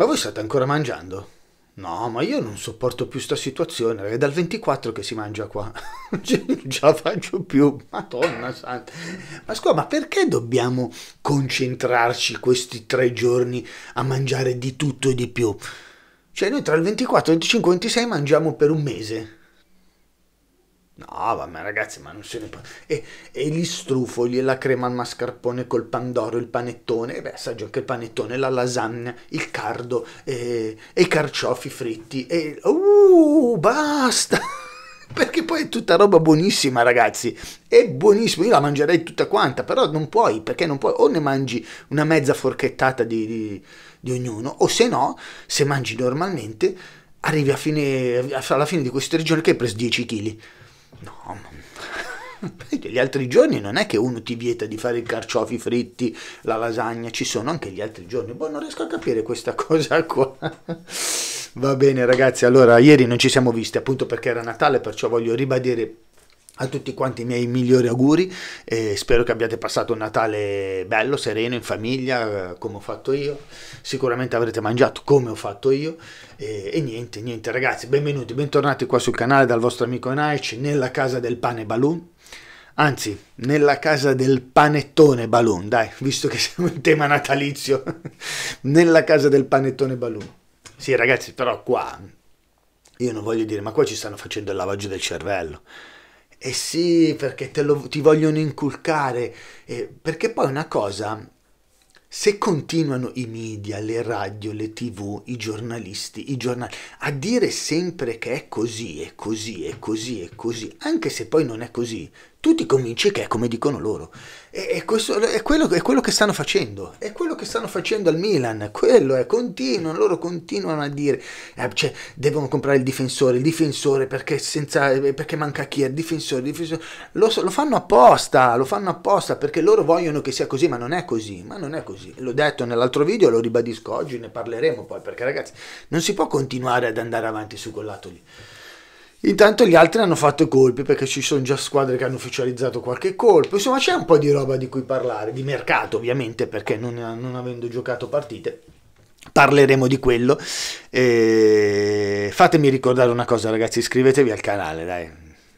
Ma voi state ancora mangiando? No, ma io non sopporto più sta situazione, è dal 24 che si mangia qua. Cioè, non ce la faccio più, madonna santa. Ma scusa, ma perché dobbiamo concentrarci questi tre giorni a mangiare di tutto e di più? Cioè noi tra il 24, 25 e 26 mangiamo per un mese. No, vabbè ragazzi, ma non se ne può. E, e gli strufo, gli la crema al mascarpone col pandoro, il panettone, e beh, assaggio anche il panettone, la lasagna, il cardo, e, e i carciofi fritti, e... Uh, basta! Perché poi è tutta roba buonissima, ragazzi. È buonissima, io la mangerei tutta quanta, però non puoi, perché non puoi. O ne mangi una mezza forchettata di, di, di ognuno, o se no, se mangi normalmente, arrivi a fine, alla fine di questa regione che hai preso 10 kg. No, perché gli altri giorni non è che uno ti vieta di fare i carciofi fritti, la lasagna, ci sono anche gli altri giorni. Boh, non riesco a capire questa cosa qua. Va bene ragazzi, allora ieri non ci siamo visti appunto perché era Natale, perciò voglio ribadire a tutti quanti i miei migliori auguri e spero che abbiate passato un Natale bello, sereno, in famiglia, come ho fatto io. Sicuramente avrete mangiato come ho fatto io. E, e niente, niente ragazzi, benvenuti, bentornati qua sul canale dal vostro amico Naic nella casa del pane balloon. Anzi, nella casa del panettone balloon, dai, visto che siamo in tema natalizio, nella casa del panettone balloon. Sì ragazzi, però qua, io non voglio dire, ma qua ci stanno facendo il lavaggio del cervello eh sì, perché lo, ti vogliono inculcare, eh, perché poi una cosa, se continuano i media, le radio, le tv, i giornalisti, i giornali, a dire sempre che è così, è così, è così, è così, anche se poi non è così, tu ti convinci che è come dicono loro. E, questo, è, quello, è, quello, che stanno facendo, è quello che stanno facendo al Milan, quello è, continuano, loro continuano a dire, eh, cioè, devono comprare il difensore, il difensore perché, senza, perché manca chi è, il difensore, il difensore. Lo, lo, fanno apposta, lo fanno apposta perché loro vogliono che sia così, ma non è così, ma non è così. L'ho detto nell'altro video, lo ribadisco oggi, ne parleremo poi, perché ragazzi non si può continuare ad andare avanti su quel lato lì. Intanto gli altri hanno fatto colpi perché ci sono già squadre che hanno ufficializzato qualche colpo. Insomma, c'è un po' di roba di cui parlare, di mercato ovviamente, perché non, non avendo giocato partite. Parleremo di quello. E... Fatemi ricordare una cosa, ragazzi: iscrivetevi al canale, dai.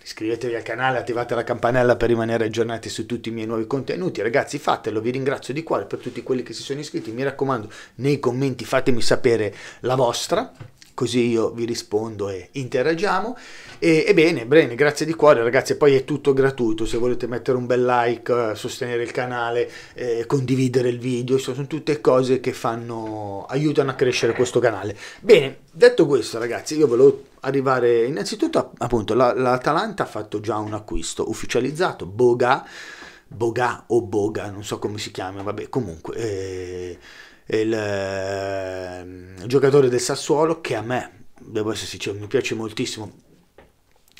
Iscrivetevi al canale, attivate la campanella per rimanere aggiornati su tutti i miei nuovi contenuti. Ragazzi, fatelo, vi ringrazio di cuore per tutti quelli che si sono iscritti. Mi raccomando, nei commenti fatemi sapere la vostra così io vi rispondo e interagiamo. E, e bene, grazie di cuore ragazzi, poi è tutto gratuito, se volete mettere un bel like, eh, sostenere il canale, eh, condividere il video, insomma, sono tutte cose che fanno, aiutano a crescere questo canale. Bene, detto questo ragazzi, io volevo arrivare innanzitutto, appunto, l'Atalanta ha fatto già un acquisto ufficializzato, Boga, Boga o Boga, non so come si chiama, vabbè, comunque... Eh, il, eh, il giocatore del Sassuolo che a me, devo essere sincero, mi piace moltissimo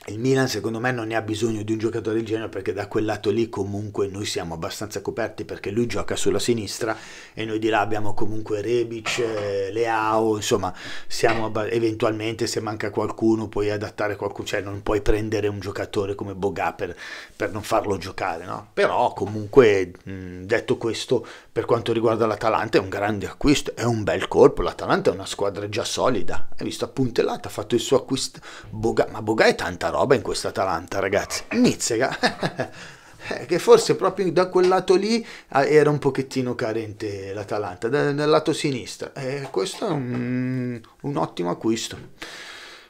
il Milan secondo me non ne ha bisogno di un giocatore del genere perché da quel lato lì comunque noi siamo abbastanza coperti perché lui gioca sulla sinistra e noi di là abbiamo comunque Rebic, eh, Leao, insomma siamo eventualmente se manca qualcuno puoi adattare qualcuno, cioè non puoi prendere un giocatore come Boga per, per non farlo giocare, no? però comunque detto questo per quanto riguarda l'Atalanta è un grande acquisto, è un bel colpo, l'Atalanta è una squadra già solida, hai visto appuntellata, ha fatto il suo acquisto, Boga, ma Boga è tanta roba in questa Atalanta, ragazzi. Nizzega. Eh, che forse proprio da quel lato lì ah, era un pochettino carente l'Atalanta, dal lato sinistro. E eh, questo è un, un ottimo acquisto.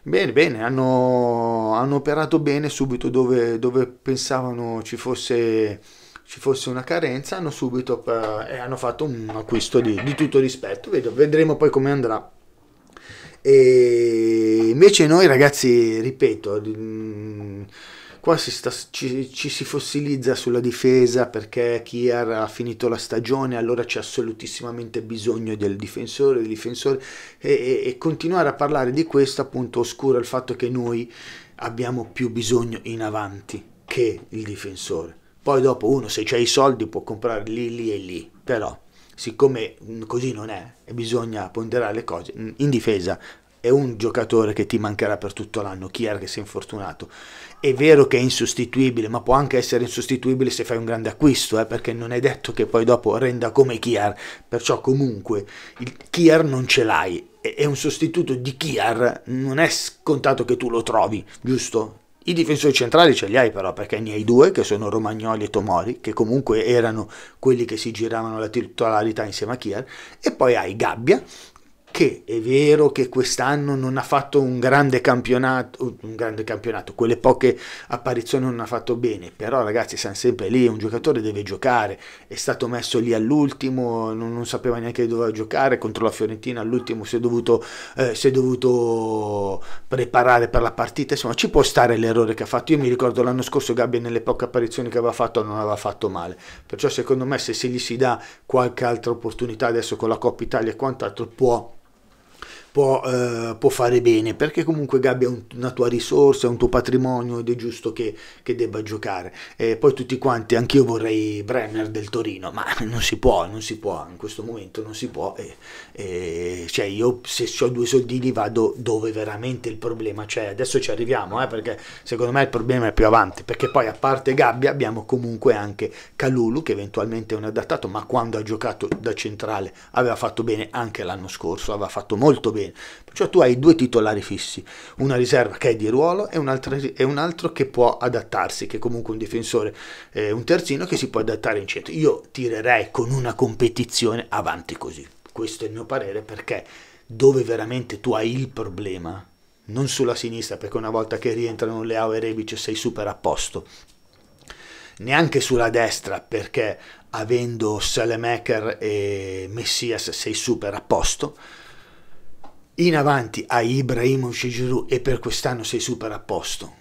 Bene, bene, hanno, hanno operato bene subito dove, dove pensavano ci fosse, ci fosse, una carenza, hanno subito eh, hanno fatto un acquisto di, di tutto rispetto. Vedo, vedremo poi come andrà. E invece noi ragazzi, ripeto, mm, qua si sta, ci, ci, si fossilizza sulla difesa perché Kier ha finito la stagione, allora c'è assolutissimamente bisogno del difensore, del difensore e, e, e, continuare a parlare di questo appunto oscura il fatto che noi abbiamo più bisogno in avanti che il difensore. Poi dopo uno se c'è i soldi può comprare lì, lì e lì, però siccome mm, così non è e bisogna ponderare le cose, mm, in difesa è un giocatore che ti mancherà per tutto l'anno, chi era che si è infortunato. È vero che è insostituibile, ma può anche essere insostituibile se fai un grande acquisto, eh, perché non è detto che poi dopo renda come Kier perciò comunque il Kier non ce l'hai, è un sostituto di Kier non è scontato che tu lo trovi, giusto? I difensori centrali ce li hai però, perché ne hai due che sono Romagnoli e Tomori, che comunque erano quelli che si giravano la titolarità insieme a Kier, e poi hai Gabbia, che è vero che quest'anno non ha fatto un grande campionato, uh, un grande campionato, quelle poche apparizioni non ha fatto bene, però ragazzi siamo sempre lì, un giocatore deve giocare, è stato messo lì all'ultimo, non, non sapeva neanche dove giocare, contro la Fiorentina all'ultimo si è, dovuto, eh, si è dovuto preparare per la partita, insomma ci può stare l'errore che ha fatto, io mi ricordo l'anno scorso Gabbia nelle poche apparizioni che aveva fatto non aveva fatto male, perciò secondo me se, gli si dà qualche altra opportunità adesso con la Coppa Italia e quant'altro può può, eh, può fare bene, perché comunque Gabbia è una tua risorsa, è un tuo patrimonio ed è giusto che, che debba giocare. E poi tutti quanti, anch'io vorrei Brenner del Torino, ma non si può, non si può, in questo momento non si può. E, e, cioè io se ho due soldini vado dove veramente il problema c'è, adesso ci arriviamo, eh, perché secondo me il problema è più avanti, perché poi a parte Gabbia abbiamo comunque anche Calulu che eventualmente è un adattato, ma quando ha giocato da centrale aveva fatto bene anche l'anno scorso, aveva fatto molto bene bene. Perciò tu hai due titolari fissi, una riserva che è di ruolo e un altro, e un altro che può adattarsi, che è comunque un difensore, eh, un terzino che si può adattare in centro. Io tirerei con una competizione avanti così. Questo è il mio parere perché dove veramente tu hai il problema, non sulla sinistra, perché una volta che rientrano Leao e Rebic sei super a posto, neanche sulla destra perché avendo Salemaker e Messias sei super a posto in avanti a Ibrahimovic e Giroud e per quest'anno sei super a posto.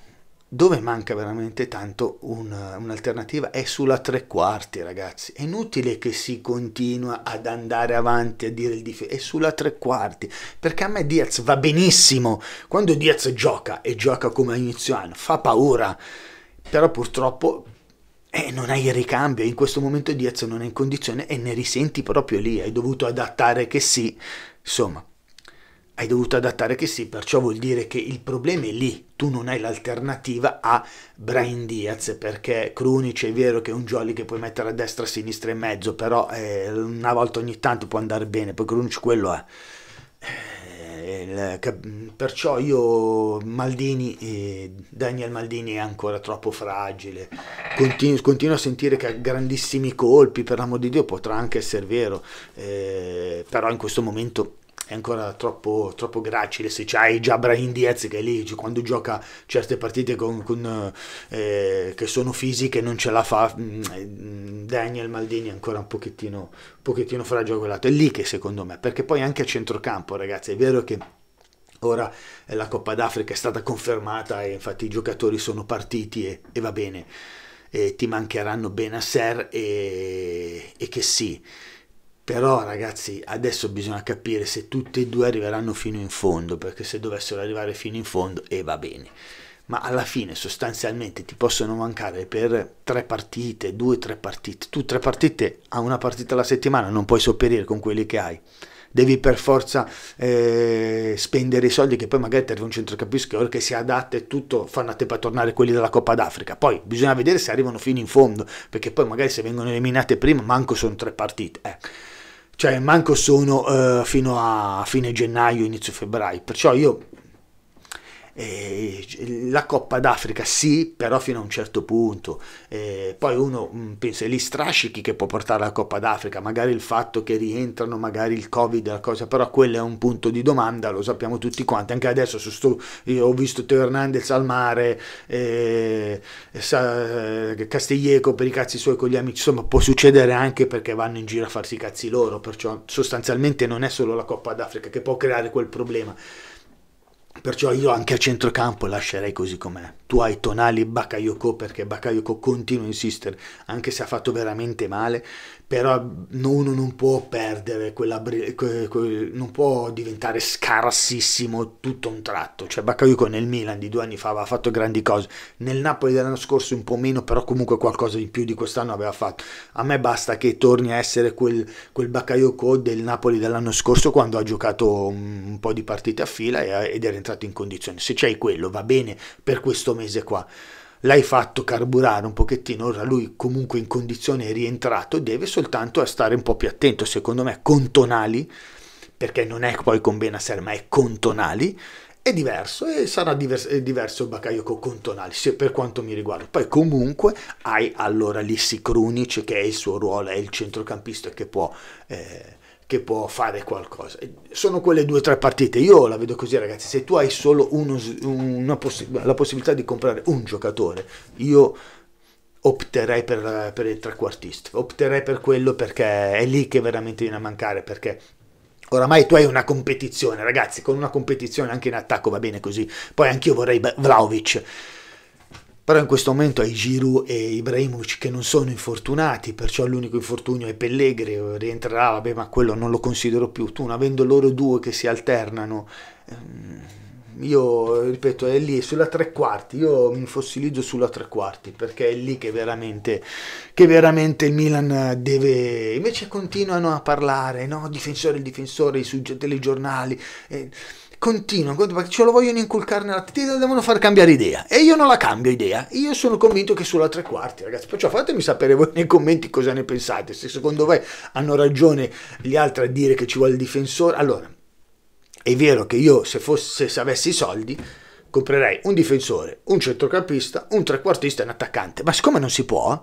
Dove manca veramente tanto un'alternativa è sulla tre quarti, ragazzi. È inutile che si continua ad andare avanti a dire il difetto, è sulla tre quarti, perché a me Diaz va benissimo. Quando Diaz gioca e gioca come a inizio anno, fa paura. Però purtroppo eh, non hai il ricambio, in questo momento Diaz non è in condizione e ne risenti proprio lì, hai dovuto adattare che sì, insomma, hai dovuto adattare che sì, perciò vuol dire che il problema è lì, tu non hai l'alternativa a Brian Diaz, perché Krunic è vero che è un jolly che puoi mettere a destra, a sinistra e mezzo, però eh, una volta ogni tanto può andare bene, poi Krunic quello è. Eh, perciò io Maldini, eh, Daniel Maldini è ancora troppo fragile, Continu continuo, a sentire che ha grandissimi colpi, per l'amor di Dio potrà anche essere vero, eh, però in questo momento è ancora troppo, troppo gracile. Se c'hai già Brahim Diaz che è lì cioè, quando gioca certe partite con, con, eh, che sono fisiche non ce la fa, mm, Daniel Maldini è ancora un pochettino, un pochettino fragolato. È lì che secondo me, perché poi anche a centrocampo, ragazzi, è vero che Ora la Coppa d'Africa è stata confermata e infatti i giocatori sono partiti e, e va bene. E ti mancheranno Benasser e, e che sì però ragazzi adesso bisogna capire se tutti e due arriveranno fino in fondo perché se dovessero arrivare fino in fondo e eh, va bene ma alla fine sostanzialmente ti possono mancare per tre partite, due, tre partite. Tu tre partite a una partita alla settimana non puoi sopperire con quelli che hai. Devi per forza eh, spendere i soldi che poi magari ti arriva un centrocampista che si adatta e tutto, fanno a tempo a tornare quelli della Coppa d'Africa. Poi bisogna vedere se arrivano fino in fondo, perché poi magari se vengono eliminate prima manco sono tre partite. Eh cioè manco sono uh, fino a fine gennaio, inizio febbraio, perciò io eh, la Coppa d'Africa sì, però fino a un certo punto. Eh, poi uno mh, mm, pensa agli strascichi che può portare la Coppa d'Africa, magari il fatto che rientrano, magari il Covid, la cosa, però quello è un punto di domanda, lo sappiamo tutti quanti. Anche adesso sto, ho visto Teo Hernandez al mare, eh, sa, Castiglieco per i cazzi suoi con gli amici, insomma può succedere anche perché vanno in giro a farsi i cazzi loro, perciò sostanzialmente non è solo la Coppa d'Africa che può creare quel problema. Perciò io anche a centrocampo lascerei così com'è. Tu hai Tonali e Bakayoko perché Bakayoko continua a insistere, anche se ha fatto veramente male, però uno non può perdere quella non può diventare scarsissimo tutto un tratto. Cioè Bakayoko nel Milan di due anni fa aveva fatto grandi cose, nel Napoli dell'anno scorso un po' meno, però comunque qualcosa di più di quest'anno aveva fatto. A me basta che torni a essere quel, quel Bakayoko del Napoli dell'anno scorso quando ha giocato un, un po' di partite a fila ed era entrato in condizione. Se c'hai quello va bene per questo mese qua. L'hai fatto carburare un pochettino, ora lui comunque in condizione è rientrato, deve soltanto stare un po' più attento, secondo me, con Tonali, perché non è poi con Benasser, ma è con Tonali, è diverso e sarà diverso, è diverso Bakayoko con Tonali, se per quanto mi riguarda. Poi comunque hai allora Lissi Krunic che è il suo ruolo, è il centrocampista che può eh, che può fare qualcosa. Sono quelle due o tre partite. Io la vedo così, ragazzi. Se tu hai solo uno, una possi- la possibilità di comprare un giocatore, io opterei per, per il trequartista, opterei per quello perché è lì che veramente viene a mancare. Perché Oramai tu hai una competizione, ragazzi, con una competizione anche in attacco va bene così. Poi anch'io vorrei Vlaovic però in questo momento hai Giroud e Ibrahimovic che non sono infortunati, perciò l'unico infortunio è Pellegri, rientrerà, vabbè ma quello non lo considero più. Tu, avendo loro due che si alternano, ehm, io ripeto, è lì, sulla tre quarti, io mi fossilizzo sulla tre quarti, perché è lì che veramente, che veramente il Milan deve... Invece continuano a parlare, no? Difensore, il difensore, i sui telegiornali... Eh, continua, perché ce lo vogliono inculcare nella ti devono far cambiare idea e io non la cambio idea, io sono convinto che sulla tre quarti ragazzi, perciò fatemi sapere voi nei commenti cosa ne pensate, se secondo voi hanno ragione gli altri a dire che ci vuole il difensore, allora è vero che io se, fosse, se avessi i soldi comprerei un difensore, un centrocampista, un trequartista e un attaccante, ma siccome non si può,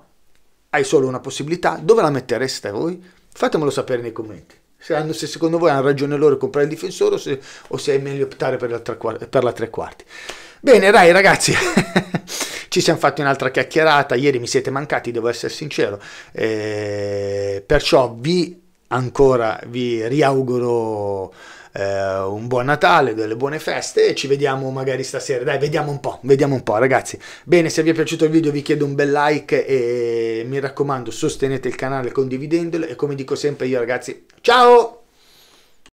hai solo una possibilità, dove la mettereste voi? Fatemelo sapere nei commenti se, hanno, se, secondo voi hanno ragione loro di comprare il difensore o se, o se, è meglio optare per la, tre, per la tre quarti. Bene, dai ragazzi, ci siamo fatti un'altra chiacchierata, ieri mi siete mancati, devo essere sincero, eh, perciò vi ancora vi riauguro eh, un buon Natale, delle buone feste e ci vediamo magari stasera. Dai, vediamo un po', vediamo un po', ragazzi. Bene, se vi è piaciuto il video vi chiedo un bel like e mi raccomando, sostenete il canale condividendolo e come dico sempre io, ragazzi, ciao!